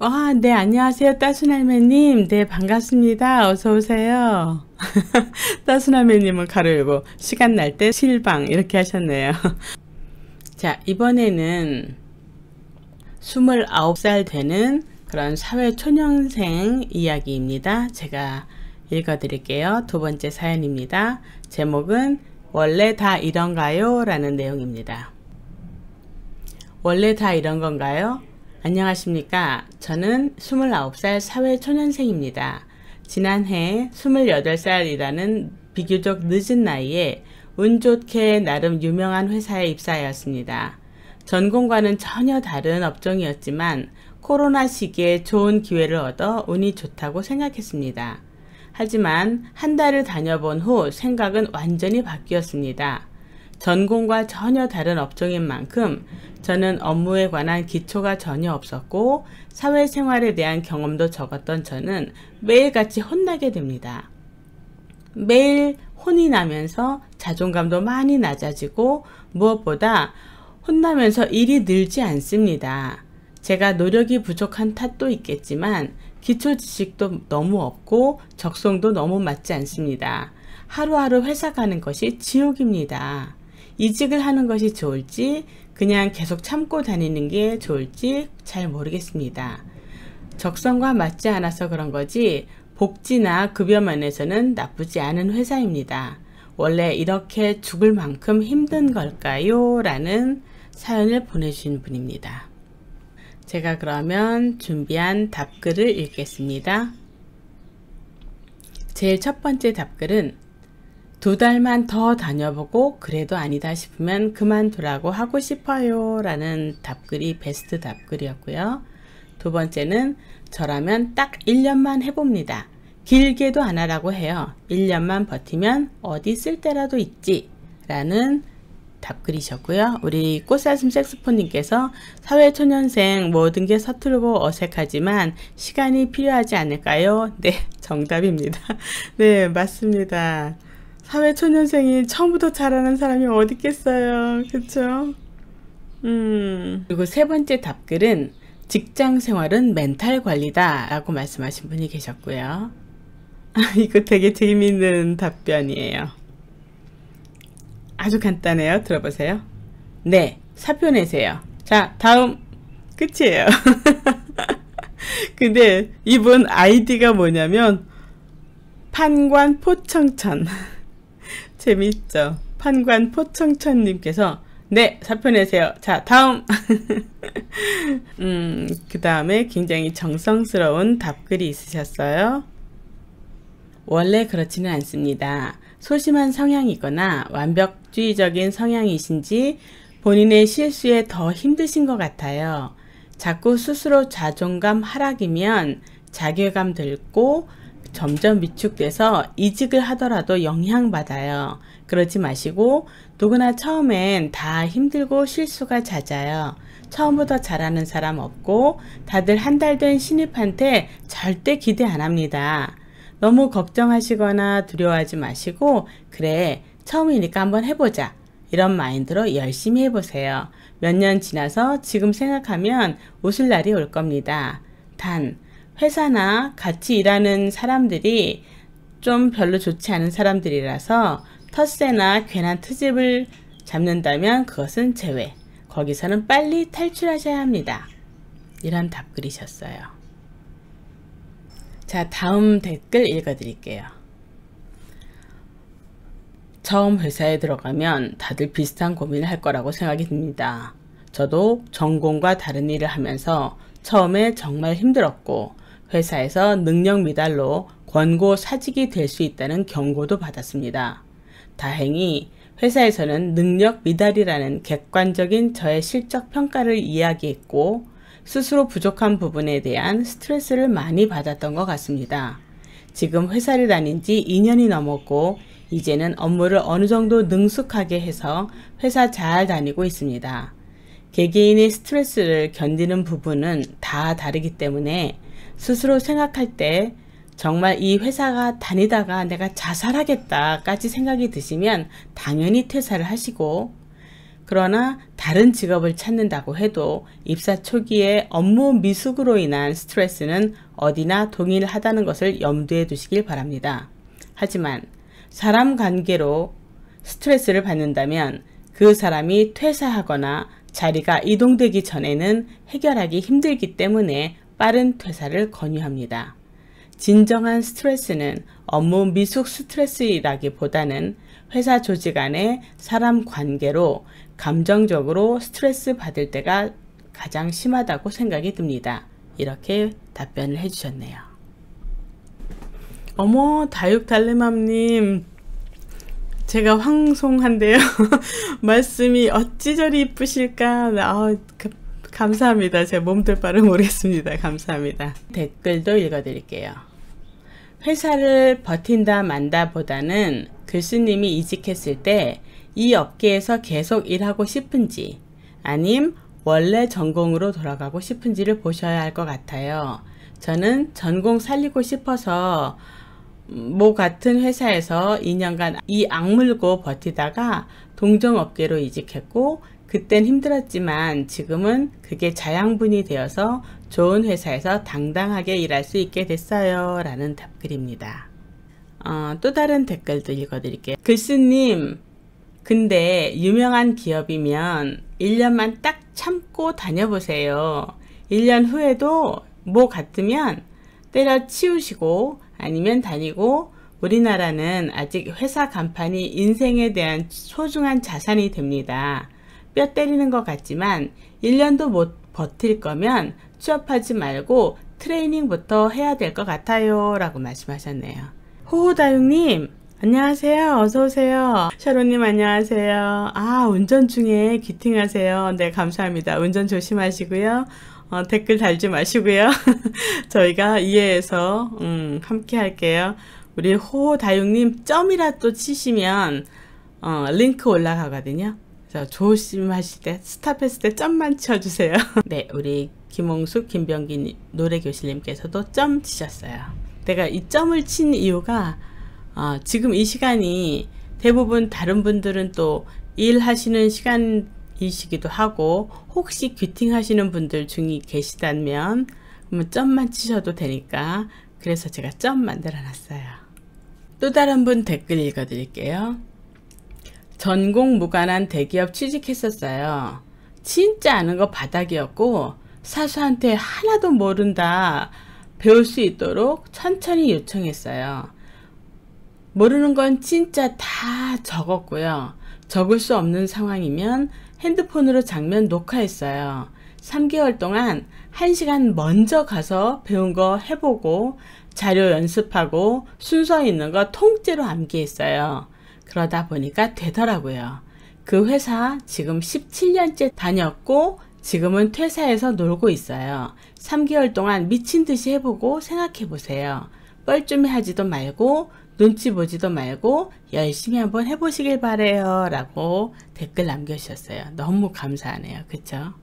아, 네, 안녕하세요. 따순할매님. 네, 반갑습니다. 어서오세요. 따순할매님은 가르고 시간 날 때 실방 이렇게 하셨네요. 자, 이번에는 29살 되는 그런 사회초년생 이야기입니다. 제가 읽어드릴게요. 두 번째 사연입니다. 제목은 원래 다 이런가요? 라는 내용입니다. 원래 다 이런 건가요? 안녕하십니까. 저는 29살 사회초년생입니다. 지난해 28살이라는 비교적 늦은 나이에 운 좋게 나름 유명한 회사에 입사하였습니다. 전공과는 전혀 다른 업종이었지만 코로나 시기에 좋은 기회를 얻어 운이 좋다고 생각했습니다. 하지만 한 달을 다녀본 후 생각은 완전히 바뀌었습니다. 전공과 전혀 다른 업종인 만큼 저는 업무에 관한 기초가 전혀 없었고 사회생활에 대한 경험도 적었던 저는 매일같이 혼나게 됩니다. 매일 혼이 나면서 자존감도 많이 낮아지고 무엇보다 혼나면서 일이 늘지 않습니다. 제가 노력이 부족한 탓도 있겠지만 기초 지식도 너무 없고 적성도 너무 맞지 않습니다. 하루하루 회사 가는 것이 지옥입니다. 이직을 하는 것이 좋을지 그냥 계속 참고 다니는 게 좋을지 잘 모르겠습니다. 적성과 맞지 않아서 그런 거지 복지나 급여면에서는 나쁘지 않은 회사입니다. 원래 이렇게 죽을 만큼 힘든 걸까요? 라는 사연을 보내주신 분입니다. 제가 그러면 준비한 답글을 읽겠습니다. 제일 첫 번째 답글은 두 달만 더 다녀보고 그래도 아니다 싶으면 그만두라고 하고 싶어요 라는 답글이 베스트 답글이었고요. 두 번째는 저라면 딱 1년만 해봅니다. 길게도 안 하라고 해요. 1년만 버티면 어디 쓸 때라도 있지 라는 답글이셨고요. 우리 꽃사슴 섹스폰님께서 사회초년생 모든 게 서툴고 어색하지만 시간이 필요하지 않을까요? 네, 정답입니다. 네, 맞습니다. 사회초년생이 처음부터 잘하는 사람이 어디 있겠어요. 그쵸? 음. 그리고 세 번째 답글은 직장 생활은 멘탈 관리다 라고 말씀하신 분이 계셨고요. 아, 이거 되게 재미있는 답변이에요. 아주 간단해요. 들어보세요. 네, 사표 내세요. 자, 다음. 끝이에요. 근데 이분 아이디가 뭐냐면 판관 포청천. 재밌죠. 판관 포청천님께서 네 사표 내세요. 자 다음 음, 그 다음에 굉장히 정성스러운 답글이 있으셨어요. 원래 그렇지는 않습니다. 소심한 성향이거나 완벽주의적인 성향이신지 본인의 실수에 더 힘드신 것 같아요. 자꾸 스스로 자존감 하락이면 자괴감 들고 점점 위축돼서 이직을 하더라도 영향받아요. 그러지 마시고 누구나 처음엔 다 힘들고 실수가 잦아요. 처음부터 잘하는 사람 없고 다들 한 달 된 신입한테 절대 기대 안 합니다. 너무 걱정하시거나 두려워하지 마시고 그래 처음이니까 한번 해보자 이런 마인드로 열심히 해보세요. 몇 년 지나서 지금 생각하면 웃을 날이 올 겁니다. 단 회사나 같이 일하는 사람들이 좀 별로 좋지 않은 사람들이라서 텃세나 괜한 트집을 잡는다면 그것은 제외. 거기서는 빨리 탈출하셔야 합니다. 이런 답글이셨어요. 자, 다음 댓글 읽어드릴게요. 처음 회사에 들어가면 다들 비슷한 고민을 할 거라고 생각이 듭니다. 저도 전공과 다른 일을 하면서 처음에 정말 힘들었고 회사에서 능력 미달로 권고 사직이 될 수 있다는 경고도 받았습니다. 다행히 회사에서는 능력 미달이라는 객관적인 저의 실적 평가를 이야기했고 스스로 부족한 부분에 대한 스트레스를 많이 받았던 것 같습니다. 지금 회사를 다닌 지 2년이 넘었고 이제는 업무를 어느 정도 능숙하게 해서 회사 잘 다니고 있습니다. 개개인의 스트레스를 견디는 부분은 다 다르기 때문에 스스로 생각할 때 정말 이 회사가 다니다가 내가 자살하겠다까지 생각이 드시면 당연히 퇴사를 하시고 그러나 다른 직업을 찾는다고 해도 입사 초기에 업무 미숙으로 인한 스트레스는 어디나 동일하다는 것을 염두에 두시길 바랍니다. 하지만 사람 관계로 스트레스를 받는다면 그 사람이 퇴사하거나 자리가 이동되기 전에는 해결하기 힘들기 때문에 빠른 퇴사를 권유합니다. 진정한 스트레스는 업무 미숙 스트레스라기보다는 이 회사 조직 안의 사람 관계로 감정적으로 스트레스 받을 때가 가장 심하다고 생각이 듭니다. 이렇게 답변을 해주셨네요. 어머 다육달래맘님 제가 황송한데요. 말씀이 어찌 저리 이쁘실까. 아, 감사합니다. 제 몸둘 바를 모르겠습니다. 감사합니다. 댓글도 읽어드릴게요. 회사를 버틴다 만다 보다는 교수님이 이직했을 때 이 업계에서 계속 일하고 싶은지 아님 원래 전공으로 돌아가고 싶은지를 보셔야 할 것 같아요. 저는 전공 살리고 싶어서 모 같은 회사에서 2년간 이 악물고 버티다가 동종업계로 이직했고 그땐 힘들었지만 지금은 그게 자양분이 되어서 좋은 회사에서 당당하게 일할 수 있게 됐어요. 라는 답글입니다. 어, 또 다른 댓글도 읽어드릴게요. 글쓰님, 근데 유명한 기업이면 1년만 딱 참고 다녀보세요. 1년 후에도 뭐 같으면 때려치우시고 아니면 다니고 우리나라는 아직 회사 간판이 인생에 대한 소중한 자산이 됩니다. 뼈 때리는 것 같지만 1년도 못 버틸 거면 취업하지 말고 트레이닝부터 해야 될 것 같아요 라고 말씀하셨네요 호호다육님 안녕하세요 어서오세요 샤론님 안녕하세요 아 운전 중에 귀팅하세요네 감사합니다 운전 조심하시고요 어, 댓글 달지 마시고요 저희가 이해해서 음, 함께 할게요 우리 호호다육님 점이라 도 치시면 어, 링크 올라가거든요 자, 조심하실 때 스탑했을 때 점만 치워주세요 네, 우리 김홍수, 김병기 노래교실님께서도 점 치셨어요. 내가 이 점을 친 이유가 어, 지금 이 시간이 대부분 다른 분들은 또 일하시는 시간이시기도 하고 혹시 귀팅 하시는 분들 중에 계시다면 그러면 점만 치셔도 되니까 그래서 제가 점 만들어 놨어요. 또 다른 분 댓글 읽어 드릴게요. 전공 무관한 대기업 취직했었어요. 진짜 아는 거 바닥이었고 사수한테 하나도 모른다 배울 수 있도록 천천히 요청했어요. 모르는 건 진짜 다 적었고요. 적을 수 없는 상황이면 핸드폰으로 장면 녹화했어요. 3개월 동안 1시간 먼저 가서 배운 거 해보고 자료 연습하고 순서 있는 거 통째로 암기했어요. 그러다 보니까 되더라고요. 그 회사 지금 17년째 다녔고 지금은 퇴사해서 놀고 있어요. 3개월 동안 미친 듯이 해보고 생각해보세요. 뻘쭘해 하지도 말고 눈치 보지도 말고 열심히 한번 해보시길 바래요 라고 댓글 남겨주셨어요. 너무 감사하네요. 그쵸?